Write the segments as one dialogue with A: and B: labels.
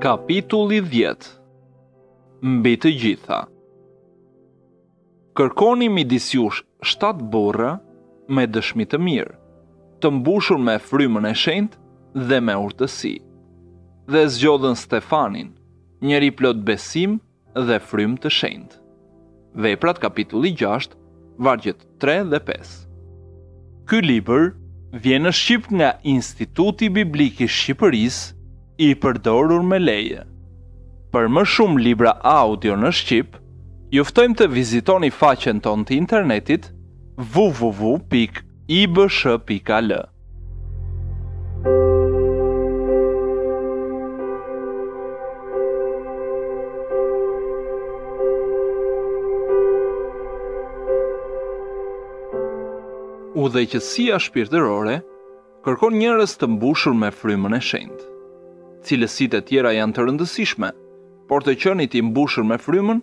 A: Kapitulli 10 Mbi të gjitha Kërkoni mi disjush shtatë burra me dëshmi të mirë, të mbushur me frymën e shenjtë dhe me urtësi. Dhe zgjodhën Stefanin, njëri plot besim dhe frymë të shenjtë. Veprat kapitulli 6, vargjet 3 dhe 5. Ky libër vjen në shqip nga Instituti Biblik i Shqipërisë i përdorur me leje. Për më shumë libra audio në Shqip, juftojmë të vizitoni faqen ton të internetit www.ibsh.al. Udhëqësia shpirtërore kërkon njerëz të mbushur me frymën e shenjtë cilësit e tjera janë të rëndësishme, por të qëni ti mbushur me frymën,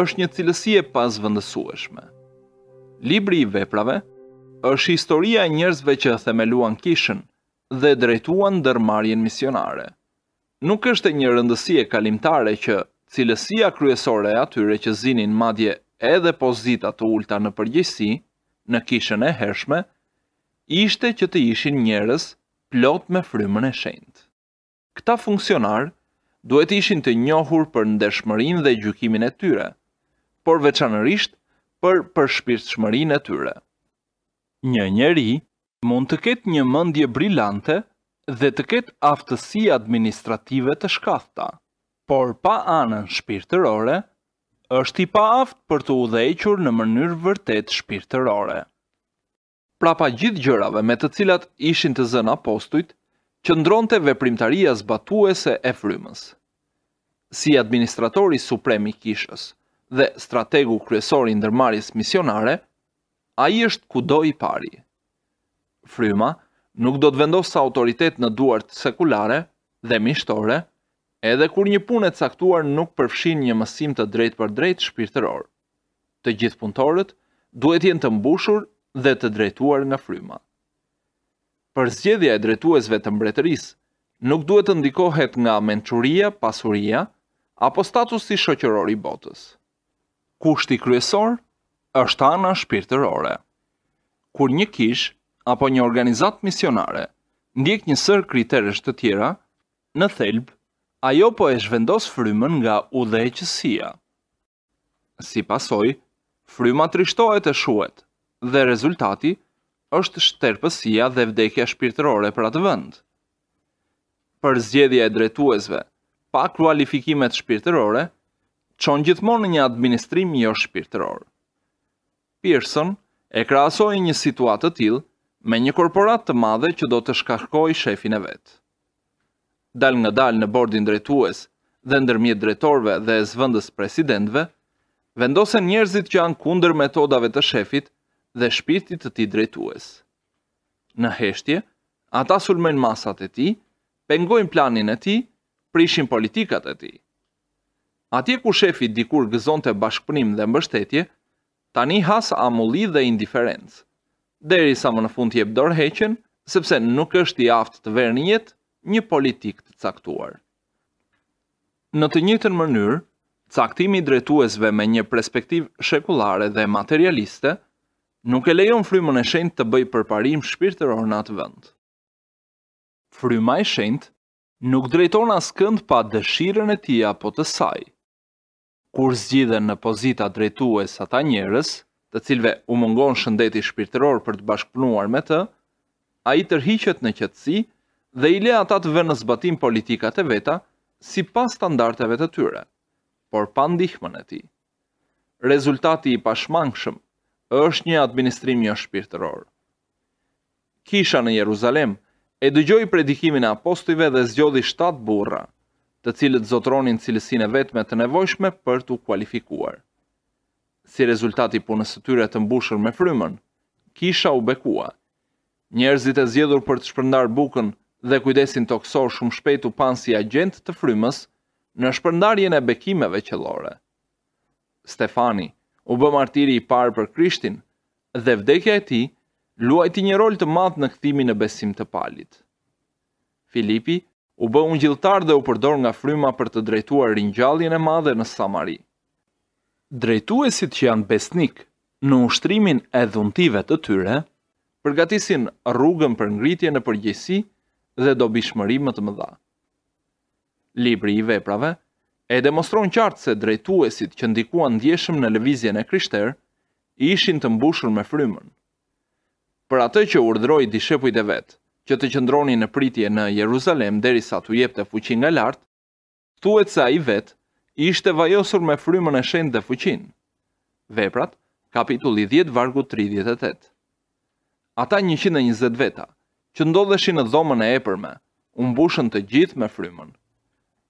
A: është një cilësi e pas vëndësueshme. Libri i veprave është historia e njerëzve që themeluan kishën dhe drejtuan dërmarjen misionare. Nuk është e një rëndësi e kalimtare që cilësia kryesore e atyre që zinin madje edhe pozita të ulta në përgjësi, në kishën e hershme, ishte që të ishin njerëz plot me frymën e shenjtë këta funksionar duhet ishin të njohur për ndeshmërin dhe gjukimin e tyre, por veçanërisht për përshpirt shmërin e tyre. Një njeri mund të ketë një mëndje brillante dhe të ketë aftësi administrative të shkafta, por pa anën shpirtërore, është i pa aftë për të udhequr në mënyrë vërtet shpirtërore. Pra pa gjithë gjërave me të cilat ishin të zënë apostujt, që ndronte të veprimtaria zbatuese e frymës. Si administratori supremi kishës dhe strategu kryesori ndërmaris misionare, a i është ku do i pari. Fryma nuk do të vendosë autoritet në duart sekulare dhe mishtore, edhe kur një punet saktuar nuk përfshin një mësim të drejt për drejt shpirtëror. Të gjithë punëtorët duhet jenë të mbushur dhe të drejtuar nga fryma për zgjedhja e drejtuesve të mbretërisë nuk duhet të ndikohet nga mençuria, pasuria apo statusi shoqëror i botës. Kushti kryesor është ana shpirtërore. Kur një kish apo një organizat misionare ndjek një sër kriteresh të tjera, në thelb ajo po e zhvendos frymën nga udhëheqësia. Si pasoj, fryma trishtohet e shuhet dhe rezultati është është shterpësia dhe vdekja shpirtërore për atë vënd. Për zgjedhja e drejtuesve, pa kualifikimet shpirtërore, qon gjithmonë një administrim jo shpirtëror. Pearson e krasoj një situatë të tilë me një korporat të madhe që do të shkarkoj shefin e vetë. Dal nga dal në bordin drejtues dhe ndërmjet drejtorve dhe zvëndës presidentve, vendosen njerëzit që janë kunder metodave të shefit dhe shpirtit të ti drejtues. Në heshtje, ata sulmojnë masat e ti, pengojnë planin e ti, prishin politikat e ti. Atje ku shefi dikur gëzon të bashkëpënim dhe mbështetje, tani has amulli dhe indiferencë, deri sa më në fund t'jep dorheqen, sepse nuk është i aftë të verë njët një politik të caktuar. Në të njëtën mënyrë, caktimi drejtuesve me një perspektiv shekulare dhe materialiste – nuk e lejon frymën e shenjtë të bëjë përparim shpirtëror në atë vend. Fryma e shenjtë nuk drejton askënd pa dëshirën e tij apo të saj. Kur zgjidhen në pozita drejtues ata njerëz, të cilëve u mungon shëndeti shpirtëror për të bashkëpunuar me të, ai tërhiqet në qetësi dhe i le ata të vënë në zbatim politikat e veta sipas standardeve të tyre, por pa ndihmën e tij. Rezultati i pashmangshëm është një administrim një shpirtëror. Kisha në Jeruzalem, e dëgjoj predikimin e apostive dhe zgjodhi 7 burra, të cilët zotronin cilësine vetme të nevojshme për të kualifikuar. Si rezultati punës të tyre të mbushër me frymën, kisha u bekua. Njerëzit e zjedhur për të shpërndar bukën dhe kujdesin toksor shumë shpejt u panë si agent të frymës në shpërndarjen e bekimeve qëllore. Stefani, u bë martiri i parë për Krishtin dhe vdekja e tij luajti një rol të madh në kthimin e besimit të Palit. Filipi u bë ungjilltar dhe u përdor nga fryma për të drejtuar ringjalljen e madhe në Samari. Drejtuesit që janë besnik në ushtrimin e dhuntive të tyre, përgatisin rrugën për ngritje në përgjësi dhe dobishmëri më të mëdha. Libri i veprave, e demonstron qartë se drejtuesit që ndikuan ndjeshëm në lëvizjen e krishter, i ishin të mbushur me frymën. Për atë që urdhroi dishepujt e vet, që të qëndronin në pritje në Jeruzalem derisa të jepte fuqi nga lart, thuhet se ai vet ishte vajosur me frymën e shenjtë dhe fuqinë. Veprat, kapitulli 10 vargu 38. Ata 120 veta, që ndodheshin në dhomën e epërme, u mbushën të gjithë me frymën.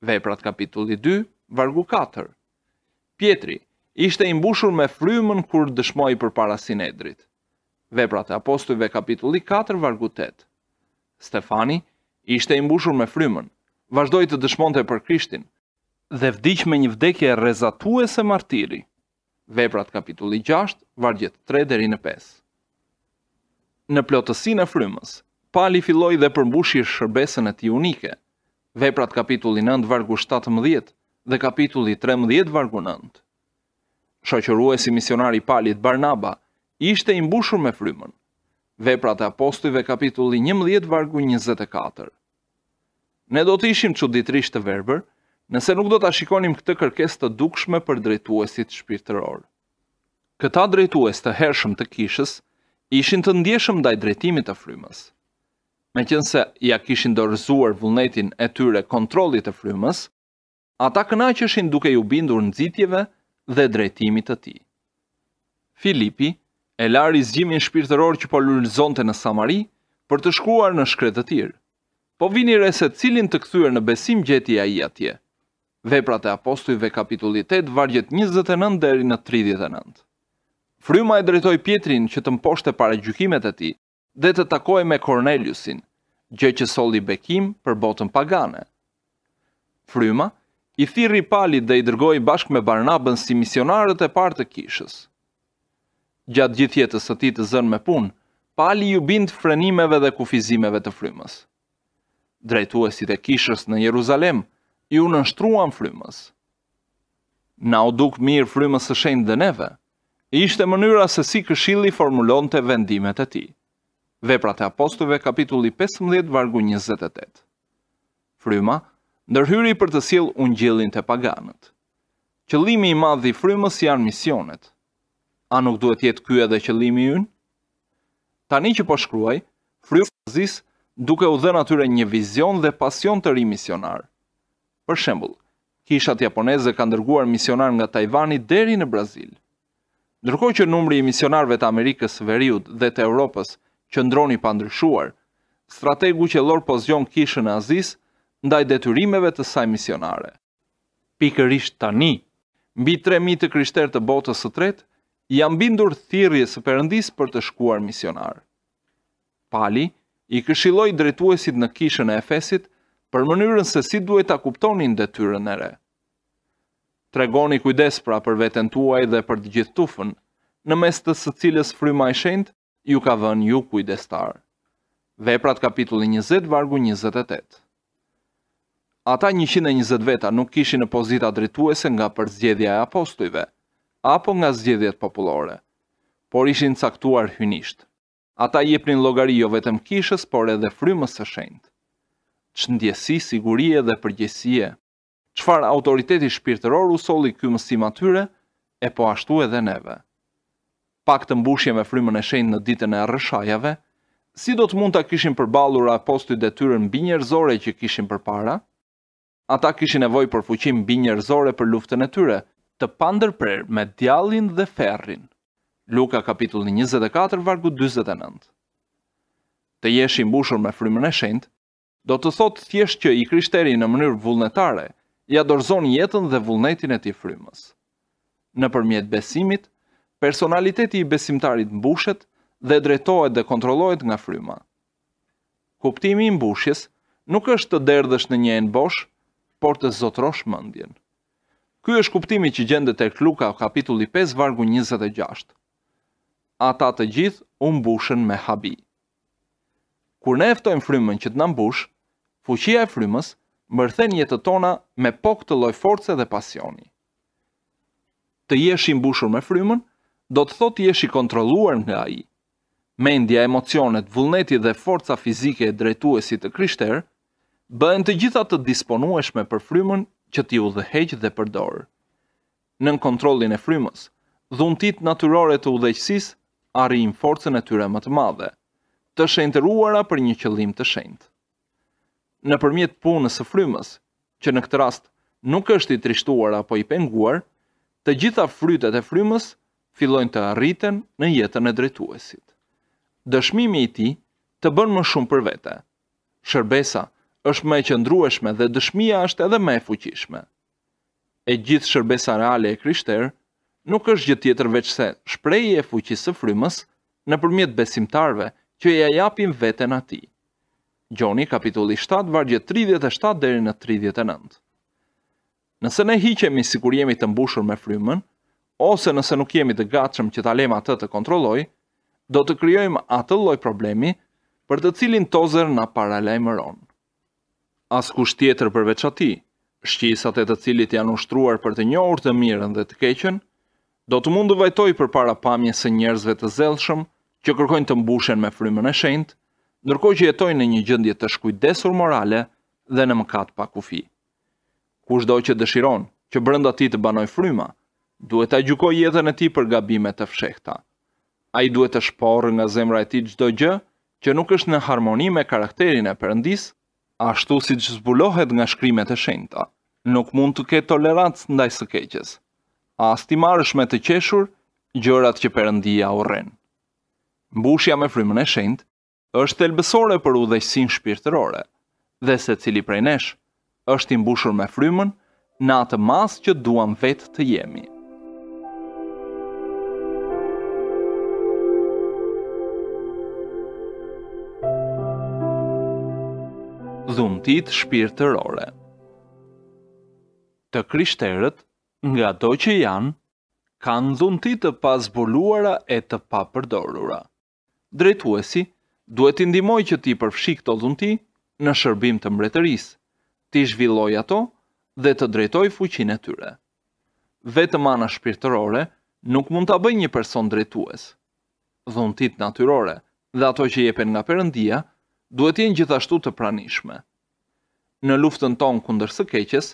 A: Veprat kapitulli 2 vargu 4. Pietri ishte i mbushur me frymën kur dëshmoi para sinedrit. Veprat e apostujve kapitulli 4 vargu 8. Stefani ishte i mbushur me frymën. Vazdoi të dëshmonte për Krishtin dhe vdiq me një vdekje rrezatuese martiri. Veprat kapitulli 6 vargjet 3 deri në 5. Në plotësinë e frymës, Pali filloi dhe përmbushi shërbesën e tij unike veprat kapitulli 9 vargu 17 dhe kapitulli 13 vargu 9. Shoqëru e si misionari palit Barnaba ishte imbushur me frymën, veprat e apostuive kapitulli 11 vargu 24. Ne do të ishim që ditrisht të verber, nëse nuk do të ashikonim këtë kërkes të dukshme për drejtuesit shpirtëror. Këta drejtues të hershëm të kishës ishin të ndjeshëm daj drejtimit të frymës me qënëse ja kishin dorëzuar vullnetin e tyre kontrolit e frymës, ata këna që shin duke ju bindur në zitjeve dhe drejtimit të ti. Filipi e lari zgjimin shpirëtëror që po lullëzonte në Samari për të shkruar në shkretë të tirë, po vini rese cilin të këthyre në besim gjeti a i atje, veprat e apostujve kapitulitet vargjet 29 deri në 39. Fryma e drejtoj pjetrin që të mposhte pare gjukimet e ti, dhe të takoj me Corneliusin, gjë që solli bekim për botën pagane. Fryma, i thiri palit dhe i dërgoj bashkë me Barnabën si misionarët e partë të kishës. Gjatë gjithjetës të ti të zënë me punë, pali ju bindë frenimeve dhe kufizimeve të frymës. Drejtu e si të kishës në Jeruzalem, ju në nështruan frymës. Na u dukë mirë frymës së shenjë dhe i ishte mënyra se si këshilli formulon të vendimet e ti. Veprat e apostove, kapitulli 15, vargu 28. Fryma, ndërhyri për të unë ungjillin te paganët. Qëllimi i madh i frymës janë misionet. A nuk duhet jetë ky edhe qëllimi ynë? Tani që po shkruaj, frymë zis duke u dhënë atyre një vizion dhe pasion të ri misionar. Për shembull, kishat japoneze kanë dërguar misionar nga Tajvani deri në Brazil. Ndërkohë që numri i misionarëve të Amerikës së Veriut dhe të Evropës që ndroni pa ndryshuar, strategu që lor pozion kishën azis ndaj detyrimeve të saj misionare. Pikërisht tani, mbi 3.000 të krishterë të botës së tretë, jam bindur thirje së përëndis për të shkuar misionar. Pali, i këshiloj drejtuesit në kishën e Efesit për mënyrën se si duhet ta kuptonin detyrën e re. Tregoni kujdes pra për veten tuaj dhe për të gjithë tufën, në mes të së cilës fryma e shenjtë ju ka vënë ju kujdestar. Veprat kapitulli 20 vargu 28. Ata 120 veta nuk kishin në pozita drejtuese nga përzgjedhja e apostujve apo nga zgjedhjet popullore, por ishin caktuar hynisht. Ata jepnin llogari jo vetëm kishës, por edhe frymës së shenjtë. Qëndjesi, siguri dhe përgjegjësi. Çfarë autoriteti shpirtëror u solli këmësim atyre? E po ashtu edhe neve pak të mbushje me frymën e shenjtë në ditën e rrëshajave, si do të mund ta kishin përballur apostu detyrën mbi njerëzore që kishin përpara? Ata kishin nevojë për fuqi mbi njerëzore për luftën e tyre, të pandërprer me djallin dhe ferrin. Luka kapitulli 24 vargu 49. Të jesh i mbushur me frymën e shenjtë, do të thotë thjesht që i Krishteri në mënyrë vullnetare ja dorëzon jetën dhe vullnetin e tij frymës. Nëpërmjet besimit, personaliteti i besimtarit mbushet dhe drejtohet dhe kontrollohet nga fryma. Kuptimi i mbushjes nuk është të derdhësh në një enë bosh, por të zotrosh mëndjen. Ky është kuptimi që gjendet tek Luka kapitulli 5 vargu 26. Ata të gjithë u mbushën me habi. Kur ne ftojmë frymën që të na mbush, fuqia e frymës mërthen jetën tona me pok të lloj force dhe pasioni. Të jesh i mbushur me frymën do të thotë jesh i kontroluar nga i. Mendja, emocionet, vullneti dhe forca fizike e drejtuesit të krishter, bëhen të gjitha të disponueshme për frymën që t'i u heqë dhe përdorë. Nën kontrolin e frymës, dhuntit natyrore të udheqësis arrin forcën e tyre më të madhe, të shenjtëruara për një qëllim të shenjtë. Në përmjet punës së frymës, që në këtë rast nuk është i trishtuar apo i penguar, të gjitha frytet e frymës fillojnë të arriten në jetën e drejtuesit. Dëshmimi i ti të bën më shumë për vete. Shërbesa është me qëndrueshme dhe dëshmia është edhe me fuqishme. E gjithë shërbesa reale e krishter nuk është gjithë tjetër veç se e fuqisë së frymës në përmjet besimtarve që e japim veten ati. Gjoni kapitulli 7 vargjet 37 dheri në 39. Nëse ne hiqemi si kur jemi të mbushur me frymën, ose nëse nuk jemi të gatshëm që ta lëmë atë të kontrollojë, do të krijojmë atë lloj problemi për të cilin Tozer na paralajmëron. Askush tjetër përveç ati, shqisat e të cilit janë ushtruar për të njohur të mirën dhe të keqen, do të mund të vajtoj për para pamjes së njerëzve të zelshëm që kërkojnë të mbushen me frymën e shenjtë, ndërkohë që jetojnë në një gjendje të shkujdesur morale dhe në mëkat pa kufi. Kushdo që dëshiron që brenda ti të banoj fryma, duhet ta gjykoj jetën e tij për gabimet e fshehta. Ai duhet të shporë nga zemra e tij çdo gjë që nuk është në harmoni me karakterin e Perëndis, ashtu siç zbulohet nga shkrimet e shenjta. Nuk mund të ketë tolerancë ndaj së keqes. As ti marrësh me të qeshur gjërat që Perëndia urren. Mbushja me frymën e shenjtë është thelbësore për udhëheqsinë shpirtërore dhe se cili prej nesh është i mbushur me frymën në atë mas që duam vetë të jemi. Dhuntit shpirtërore. Të krishterët, nga to që janë, kanë dhuntit të pasbuluara e të papërdorura. Drejtuesi, duhet të ndimoj që ti përfshi të dhunti në shërbim të mbretërisë, ti zhvilloj ato dhe të drejtoj fuqin e tyre. Vetëm ana shpirtërore nuk mund të bëj një person drejtues. Dhuntit natyrore dhe ato që jepen nga përëndia, duhet jenë gjithashtu të pranishme. Në luftën tonë kundër së keqes,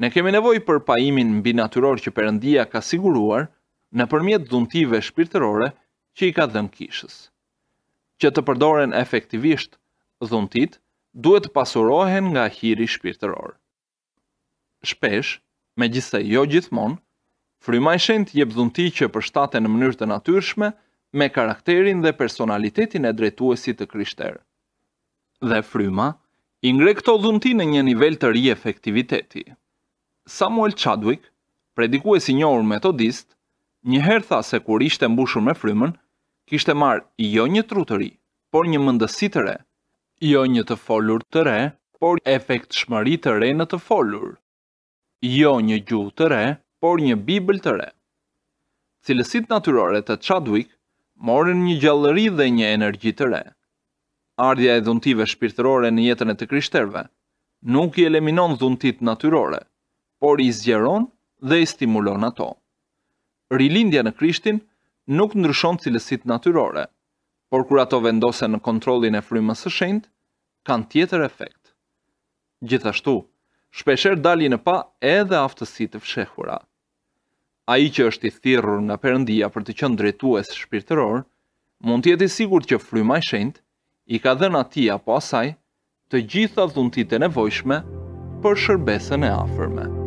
A: ne kemi nevoj për paimin mbi natyror që përëndia ka siguruar në përmjet dhuntive shpirtërore që i ka dhenë kishës. Që të përdoren efektivisht dhuntit, duhet pasurohen nga hiri shpirtëror. Shpesh, me gjithse jo gjithmonë, fryma i shenjtë jep dhunti që përshtaten në mënyrë të natyrshme me karakterin dhe personalitetin e drejtuesit të kryshterë dhe fryma, i ngre këto dhunti në një nivel të ri efektiviteti. Samuel Chadwick, predikues i njohur metodist, një herë tha se kur ishte mbushur me frymën, kishte marrë jo një tru të ri, por një mendësi të re, jo një të folur të re, por efekt shmëri të re në të folur, jo një gjuhë të re, por një bibël të re. Cilësit natyrore të Chadwick morën një gjallëri dhe një energji të re ardhja e dhuntive shpirtërore në jetën e të krishterëve nuk i eliminon dhuntit natyrore, por i zgjeron dhe i stimulon ato. Rilindja në Krishtin nuk ndryshon cilësitë natyrore, por kur ato vendosen në kontrollin e frymës së shenjtë, kanë tjetër efekt. Gjithashtu, shpesher dalin në pa edhe aftësitë të fshehura. Ai që është i thirrur nga Perëndia për të qenë drejtues shpirtëror, mund të jetë i sigurt që fryma e shenjtë i ka dhenë ati apo asaj të gjitha dhuntit e nevojshme për shërbesën e afërme.